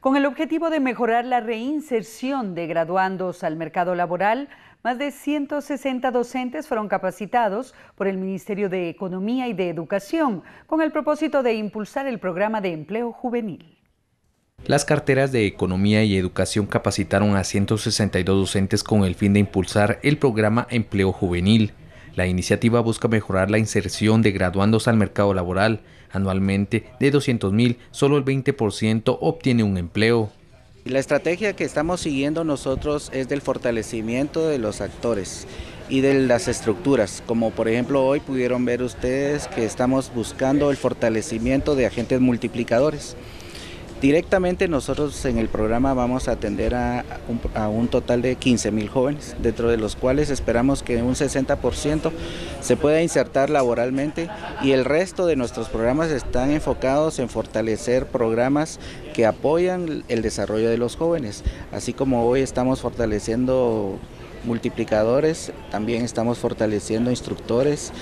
Con el objetivo de mejorar la reinserción de graduandos al mercado laboral, más de 160 docentes fueron capacitados por el Ministerio de Economía y de Educación con el propósito de impulsar el programa de empleo juvenil. Las carteras de Economía y Educación capacitaron a 162 docentes con el fin de impulsar el programa Empleo Juvenil, la iniciativa busca mejorar la inserción de graduandos al mercado laboral. Anualmente, de 200.000, solo el 20% obtiene un empleo. La estrategia que estamos siguiendo nosotros es del fortalecimiento de los actores y de las estructuras, como por ejemplo hoy pudieron ver ustedes que estamos buscando el fortalecimiento de agentes multiplicadores. Directamente nosotros en el programa vamos a atender a un, total de 15 mil jóvenes, dentro de los cuales esperamos que un 60% se pueda insertar laboralmente y el resto de nuestros programas están enfocados en fortalecer programas que apoyan el desarrollo de los jóvenes, así como hoy estamos fortaleciendo multiplicadores, también estamos fortaleciendo instructores.